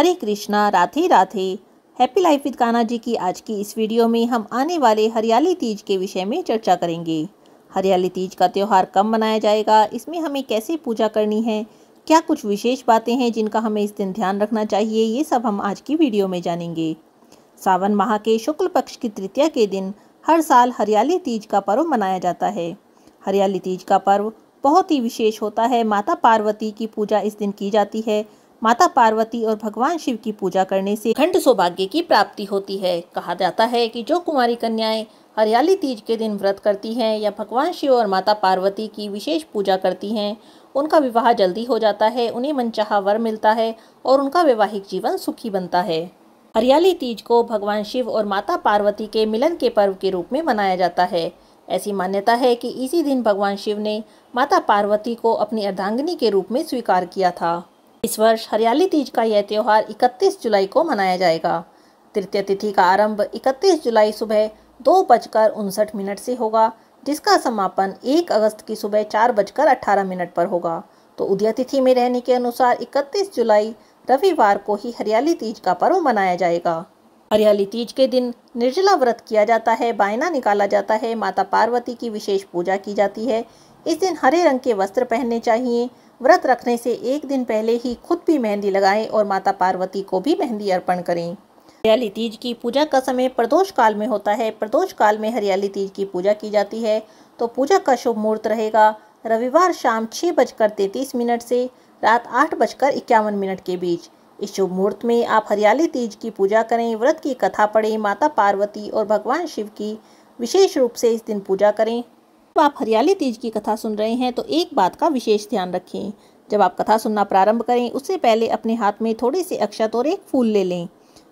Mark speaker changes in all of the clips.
Speaker 1: Hare Krishna Radhe Radhe happy life with Kanha ji की आज की इस वीडियो में हम आने वाले हरियाली तीज के विषय में चर्चा करेंगे हरियाली तीज का त्यौहार कब मनाया जाएगा इसमें हमें कैसे पूजा करनी है क्या कुछ विशेष बातें हैं जिनका हमें इस दिन ध्यान रखना चाहिए ये सब हम आज की वीडियो में जानेंगे सावन माह के शुक्ल पक्ष की तृतीया के दिन हर साल हरियाली तीज का पर्व मनाया जाता है हरियाली तीज का पर्व बहुत ही विशेष होता है माता पार्वती की पूजा इस दिन की जाती है माता पार्वती और भगवान शिव की पूजा करने से खंड सौभाग्य की प्राप्ति होती है कहा जाता है कि जो कुमारी कन्याएं हरियाली तीज के दिन व्रत करती हैं या भगवान शिव और माता पार्वती की विशेष पूजा करती हैं उनका विवाह जल्दी हो जाता है उन्हें मनचाहा वर मिलता है और उनका वैवाहिक जीवन सुखी बनता है हरियाली तीज को भगवान शिव और माता पार्वती के मिलन के पर्व के रूप में मनाया जाता है ऐसी मान्यता है कि इसी दिन भगवान शिव ने माता पार्वती को अपनी अर्धांगिनी के रूप में स्वीकार किया था इस वर्ष हरियाली तीज का यह त्यौहार 31 जुलाई को मनाया जाएगा तृतीय तिथि का आरंभ 31 जुलाई सुबह दो बजकर उनसठ मिनट से होगा जिसका समापन 1 अगस्त की सुबह चार बजकर अट्ठारह मिनट पर होगा तो उदय तिथि में रहने के अनुसार 31 जुलाई रविवार को ही हरियाली तीज का पर्व मनाया जाएगा हरियाली तीज के दिन निर्जला व्रत किया जाता है बायना निकाला जाता है माता पार्वती की विशेष पूजा की जाती है इस दिन हरे रंग के वस्त्र पहनने चाहिए व्रत रखने से एक दिन पहले ही खुद भी मेहंदी लगाएं और माता पार्वती को भी मेहंदी अर्पण करें हरियाली तीज की पूजा का समय प्रदोष काल में होता है प्रदोष काल में हरियाली तीज की पूजा की जाती है तो पूजा का शुभ मुहूर्त रहेगा रविवार शाम छः बजकर तैंतीस मिनट से रात आठ बजकर इक्यावन मिनट के बीच इस शुभ मुहूर्त में आप हरियाली तीज की पूजा करें व्रत की कथा पढ़ें माता पार्वती और भगवान शिव की विशेष रूप से इस दिन पूजा करें जब आप हरियाली तीज की कथा सुन रहे हैं तो एक बात का विशेष ध्यान रखें जब आप कथा सुनना प्रारंभ करें उससे पहले अपने हाथ में थोड़ी सी अक्षत और एक फूल ले लें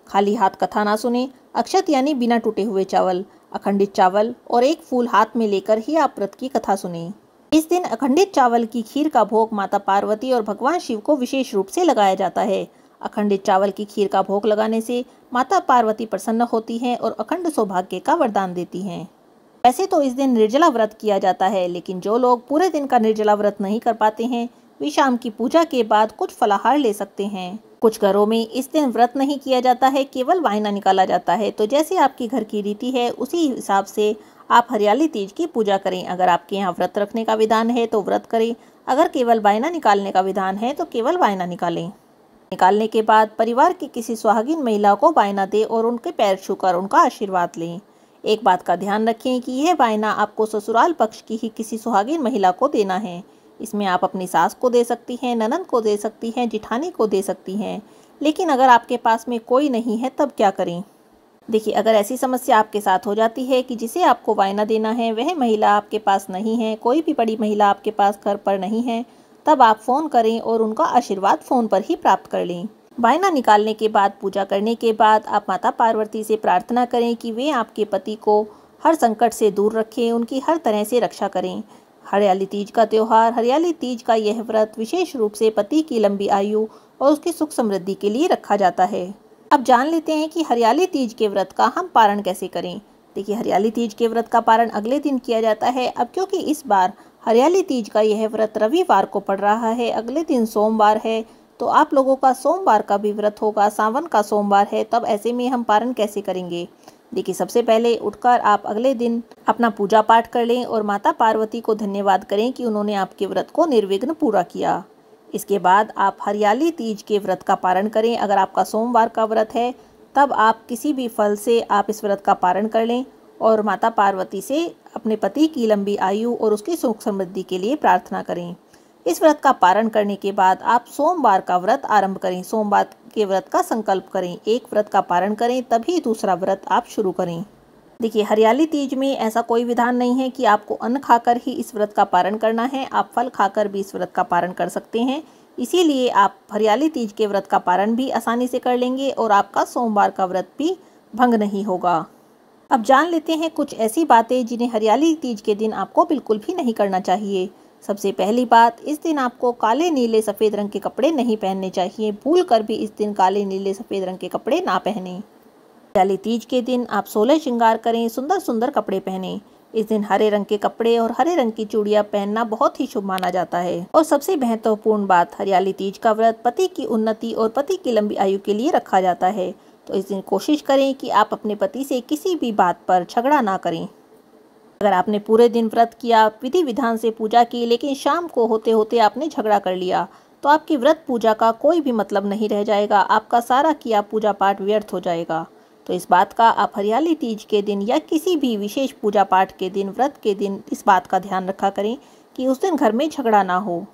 Speaker 1: खाली हाथ कथा ना सुने अक्षत यानी बिना टूटे हुए चावल अखंडित चावल और एक फूल हाथ में लेकर ही आप व्रत की कथा सुने इस दिन अखंडित चावल की खीर का भोग माता पार्वती और भगवान शिव को विशेष रूप से लगाया जाता है अखंडित चावल की खीर का भोग लगाने से माता पार्वती प्रसन्न होती हैं और अखंड सौभाग्य का वरदान देती हैं वैसे तो इस दिन निर्जला व्रत किया जाता है लेकिन जो लोग पूरे दिन का निर्जला व्रत नहीं कर पाते हैं वे शाम की पूजा के बाद कुछ फलाहार ले सकते हैं कुछ घरों में इस दिन व्रत नहीं किया जाता है केवल वायना निकाला जाता है तो जैसे आपकी घर की रीति है उसी हिसाब से आप हरियाली तीज की पूजा करें अगर आपके यहाँ व्रत रखने का विधान है तो व्रत करें अगर केवल वायना निकालने का विधान है तो केवल वायना निकालें निकालने के बाद परिवार की किसी सुहागिन महिला को वायना दें और उनके पैर छूकर उनका आशीर्वाद लें एक बात का ध्यान रखें कि यह वायना आपको ससुराल पक्ष की ही किसी सुहागिन महिला को देना है इसमें आप अपनी सास को दे सकती हैं ननन को दे सकती हैं जिठानी को दे सकती हैं लेकिन अगर आपके पास में कोई नहीं है तब क्या करें देखिए अगर ऐसी समस्या आपके साथ हो जाती है कि जिसे आपको वायना देना है वह महिला आपके पास नहीं है कोई भी बड़ी महिला आपके पास घर पर नहीं है तब आप फ़ोन करें और उनका आशीर्वाद फ़ोन पर ही प्राप्त कर लें वायना निकालने के बाद पूजा करने के बाद आप माता पार्वती से प्रार्थना करें कि वे आपके पति को हर संकट से दूर रखें उनकी हर तरह से रक्षा करें हरियाली तीज का त्यौहार हरियाली तीज का यह व्रत विशेष रूप से पति की लंबी आयु और उसकी सुख समृद्धि के लिए रखा जाता है अब जान लेते हैं कि हरियाली तीज के व्रत का हम पारण कैसे करें देखिए हरियाली तीज के व्रत का पारण अगले दिन किया जाता है अब क्योंकि इस बार हरियाली तीज का यह व्रत रविवार को पड़ रहा है अगले दिन सोमवार है तो आप लोगों का सोमवार का भी व्रत होगा सावन का सोमवार है तब ऐसे में हम पारण कैसे करेंगे देखिए सबसे पहले उठकर आप अगले दिन अपना पूजा पाठ कर लें और माता पार्वती को धन्यवाद करें कि उन्होंने आपके व्रत को निर्विघ्न पूरा किया इसके बाद आप हरियाली तीज के व्रत का पारण करें अगर आपका सोमवार का व्रत है तब आप किसी भी फल से आप इस व्रत का पारण कर लें और माता पार्वती से अपने पति की लंबी आयु और उसकी सुख समृद्धि के लिए प्रार्थना करें इस व्रत का पारण करने के बाद आप सोमवार का व्रत आरंभ करें सोमवार के व्रत का संकल्प करें एक व्रत का पारण करें तभी दूसरा व्रत आप शुरू करें देखिए हरियाली तीज में ऐसा कोई विधान नहीं है कि आपको अन्न खाकर ही इस व्रत का पारण करना है आप फल खाकर भी इस व्रत का पारण कर सकते हैं इसीलिए आप हरियाली तीज के व्रत का पारण भी आसानी से कर लेंगे और आपका सोमवार का व्रत भी भंग नहीं होगा अब जान लेते हैं कुछ ऐसी बातें जिन्हें हरियाली तीज के दिन आपको बिल्कुल भी नहीं करना चाहिए सबसे पहली बात इस दिन आपको काले नीले सफ़ेद रंग के कपड़े नहीं पहनने चाहिए भूल कर भी इस दिन काले नीले सफ़ेद रंग के कपड़े ना पहने हरियाली तीज के दिन आप सोलह श्रृंगार करें सुंदर सुंदर कपड़े पहने इस दिन हरे रंग के कपड़े और हरे रंग की चूड़ियाँ पहनना बहुत ही शुभ माना जाता है और सबसे महत्वपूर्ण बात हरियाली तीज का व्रत पति की उन्नति और पति की लंबी आयु के लिए रखा जाता है तो इस दिन कोशिश करें कि आप अपने पति से किसी भी बात पर झगड़ा ना करें अगर आपने पूरे दिन व्रत किया विधि विधान से पूजा की लेकिन शाम को होते होते आपने झगड़ा कर लिया तो आपकी व्रत पूजा का कोई भी मतलब नहीं रह जाएगा आपका सारा किया पूजा पाठ व्यर्थ हो जाएगा तो इस बात का आप हरियाली तीज के दिन या किसी भी विशेष पूजा पाठ के दिन व्रत के दिन इस बात का ध्यान रखा करें कि उस दिन घर में झगड़ा ना हो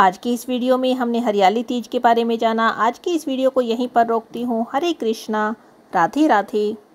Speaker 1: आज की इस वीडियो में हमने हरियाली तीज के बारे में जाना आज की इस वीडियो को यहीं पर रोकती हूँ हरे कृष्णा राधे राधे